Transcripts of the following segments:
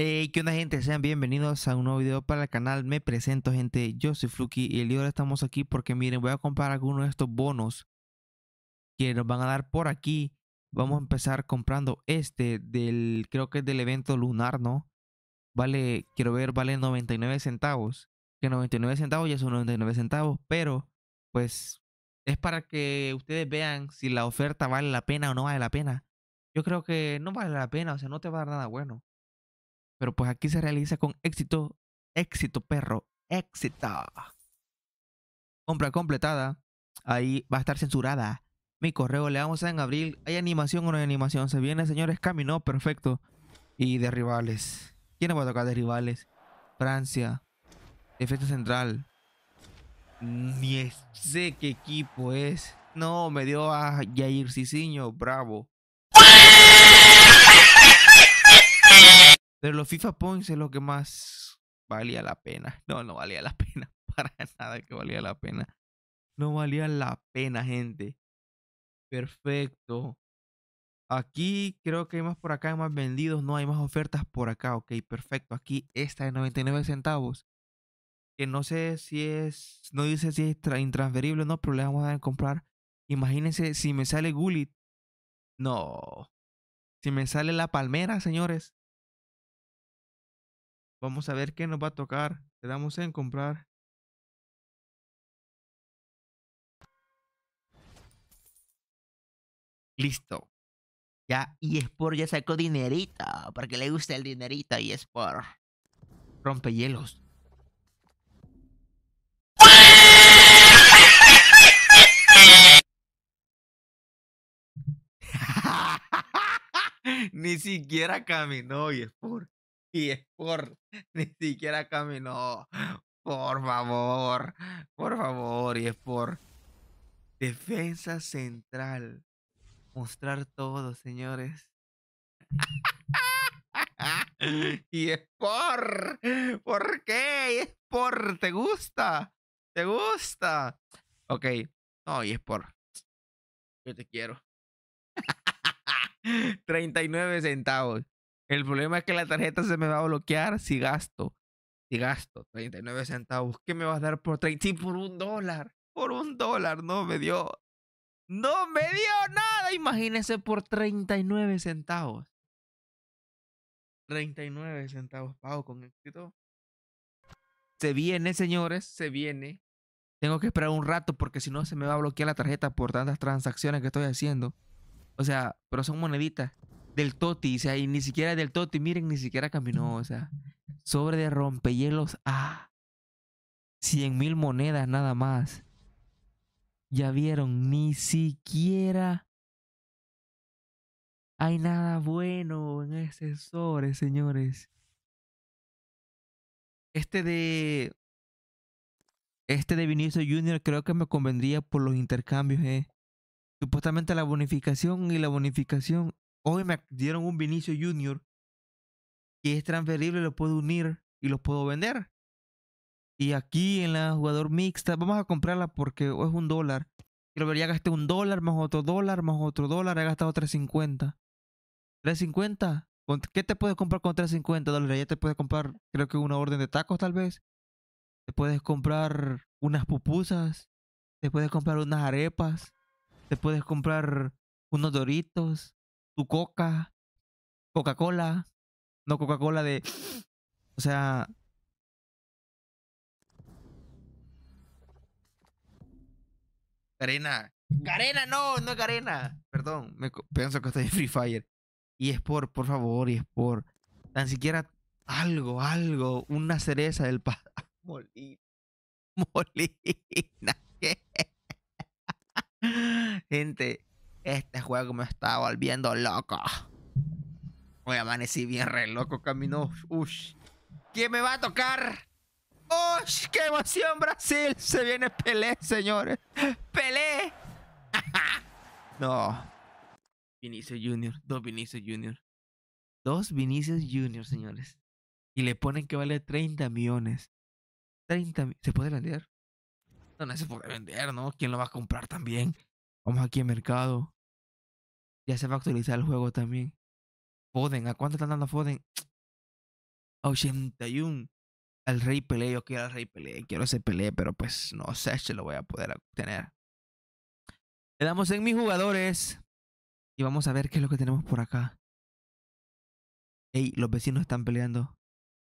Hey, ¿qué onda gente? Sean bienvenidos a un nuevo video para el canal. Me presento gente, yo soy Fluki y el día de hoy estamos aquí porque miren, voy a comprar algunos de estos bonos que nos van a dar por aquí. Vamos a empezar comprando este del, creo que es del evento lunar, ¿no? Vale, quiero ver, vale 99 centavos. Que 99 centavos ya son 99 centavos, pero pues es para que ustedes vean si la oferta vale la pena o no vale la pena. Yo creo que no vale la pena, o sea, no te va a dar nada bueno pero pues aquí se realiza con éxito, éxito perro, éxito. Compra completada. Ahí va a estar censurada. Mi correo le vamos a en abril. ¿Hay animación o no hay animación? Se viene, señores, caminó perfecto. Y de rivales. ¿Quién va a tocar de rivales? Francia. Defensa central. Ni sé qué equipo es. No, me dio a Jair Ciciño, bravo. Pero los FIFA Points es lo que más valía la pena. No, no valía la pena. Para nada que valía la pena. No valía la pena, gente. Perfecto. Aquí creo que hay más por acá, hay más vendidos. No hay más ofertas por acá. Ok, perfecto. Aquí esta de 99 centavos. Que no sé si es. No dice si es intransferible o no, pero le vamos a dar a comprar. Imagínense si me sale Gullit No. Si me sale la palmera, señores. Vamos a ver qué nos va a tocar. Le damos en comprar. Listo. Ya Y por ya sacó dinerita. Porque le gusta el dinerito y por Rompe hielos. Ni siquiera caminó por y es por, ni siquiera caminó. Por favor, por favor, y es por defensa central. Mostrar todo, señores. y es por, ¿por qué? es por, ¿te gusta? ¿Te gusta? Ok, no, y es por, yo te quiero. 39 centavos. El problema es que la tarjeta se me va a bloquear si gasto. Si gasto 39 centavos, ¿qué me vas a dar por 30? Sí, por un dólar. Por un dólar, no me dio. No me dio nada. Imagínese por 39 centavos. 39 centavos pago con éxito. Se viene, señores, se viene. Tengo que esperar un rato porque si no se me va a bloquear la tarjeta por tantas transacciones que estoy haciendo. O sea, pero son moneditas del Toti, o sea, y ni siquiera del Toti, miren, ni siquiera caminó, o sea, sobre de rompehielos, ah, 100 mil monedas nada más. Ya vieron, ni siquiera hay nada bueno en ese sobre, señores. Este de. Este de Vinicius Junior creo que me convendría por los intercambios, eh. Supuestamente la bonificación y la bonificación Hoy me dieron un Vinicio Junior que es transferible, lo puedo unir y lo puedo vender. Y aquí en la jugador mixta, vamos a comprarla porque es un dólar. que ya gasté un dólar más otro dólar más otro dólar, he gastado 3.50. ¿3.50? ¿Qué te puedes comprar con 3.50 dólares? Ya te puedes comprar, creo que una orden de tacos tal vez. Te puedes comprar unas pupusas. Te puedes comprar unas arepas. Te puedes comprar unos doritos tu coca, Coca-Cola, no Coca-Cola de... O sea... Garena. Carena, no, no es carena. Perdón, pienso que estoy en Free Fire. Y es por, por favor, y es por... Tan siquiera algo, algo, una cereza del pa... Molina. Molina. Gente, este juego me está volviendo loco. Voy a amanecí bien re loco, camino. Ush. ¿Quién me va a tocar? ¡Ush! ¡Qué emoción, Brasil! Se viene Pelé, señores. ¡Pelé! no. Vinicius Junior. Dos Vinicius Junior. Dos Vinicius Junior, señores. Y le ponen que vale 30 millones. 30 ¿Se puede vender? No, no se puede vender, ¿no? ¿Quién lo va a comprar también? Vamos aquí al mercado. Ya se va a actualizar el juego también. Foden, ¿a cuánto están dando Foden? A 81. Al Rey Pelé, yo quiero al Rey Pelé, quiero ese Pelé, pero pues no sé si lo voy a poder obtener. Le damos en mis jugadores. Y vamos a ver qué es lo que tenemos por acá. Ey, los vecinos están peleando.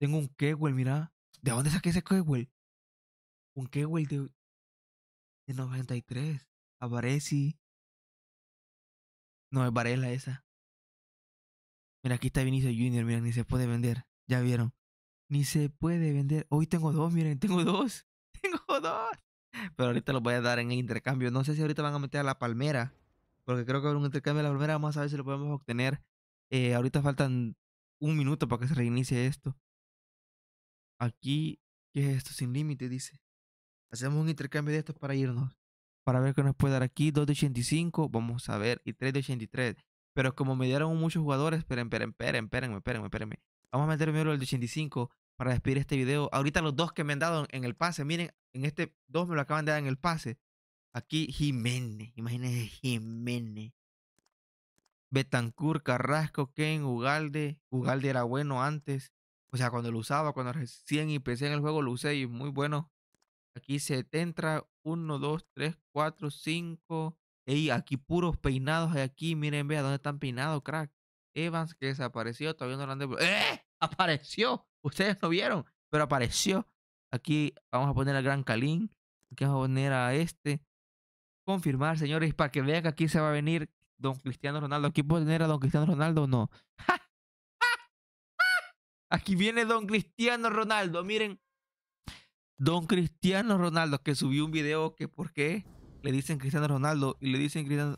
Tengo un Kewell, mira. ¿De dónde saqué ese Kewell? Un Kewell de, de 93. Aparece. No, es Varela esa. Mira, aquí está Vinicius Junior, miren, ni se puede vender. Ya vieron. Ni se puede vender. Hoy tengo dos, miren, tengo dos. Tengo dos. Pero ahorita los voy a dar en el intercambio. No sé si ahorita van a meter a la palmera. Porque creo que habrá un intercambio de la palmera. Vamos a ver si lo podemos obtener. Eh, ahorita faltan un minuto para que se reinicie esto. Aquí, ¿qué es esto? Sin límite, dice. Hacemos un intercambio de estos para irnos para ver qué nos puede dar aquí. 2 de 85, vamos a ver. Y 3 de 83. Pero como me dieron muchos jugadores, esperen, esperen, esperen, esperen, esperen, esperen. Vamos a meter el de 85 para despedir este video. Ahorita los dos que me han dado en el pase, miren, en este dos me lo acaban de dar en el pase. Aquí Jiménez, imagínense Jiménez. Betancourt, Carrasco, Ken, Ugalde. Ugalde era bueno antes. O sea, cuando lo usaba, cuando recién empecé en el juego, lo usé y muy bueno. Aquí se entra 1, 2, 3, 4, 5. Y aquí puros peinados hay aquí. Miren, vea dónde están peinados, crack. Evans que desapareció, todavía no lo han ¡Eh! ¡Apareció! Ustedes no vieron, pero apareció. Aquí vamos a poner al Gran calín Aquí vamos a poner a este. Confirmar, señores, para que vean que aquí se va a venir Don Cristiano Ronaldo. ¿Aquí puedo tener a Don Cristiano Ronaldo no? Aquí viene Don Cristiano Ronaldo. Miren, Don Cristiano Ronaldo, que subió un video que por qué le dicen Cristiano Ronaldo y le dicen Cristiano,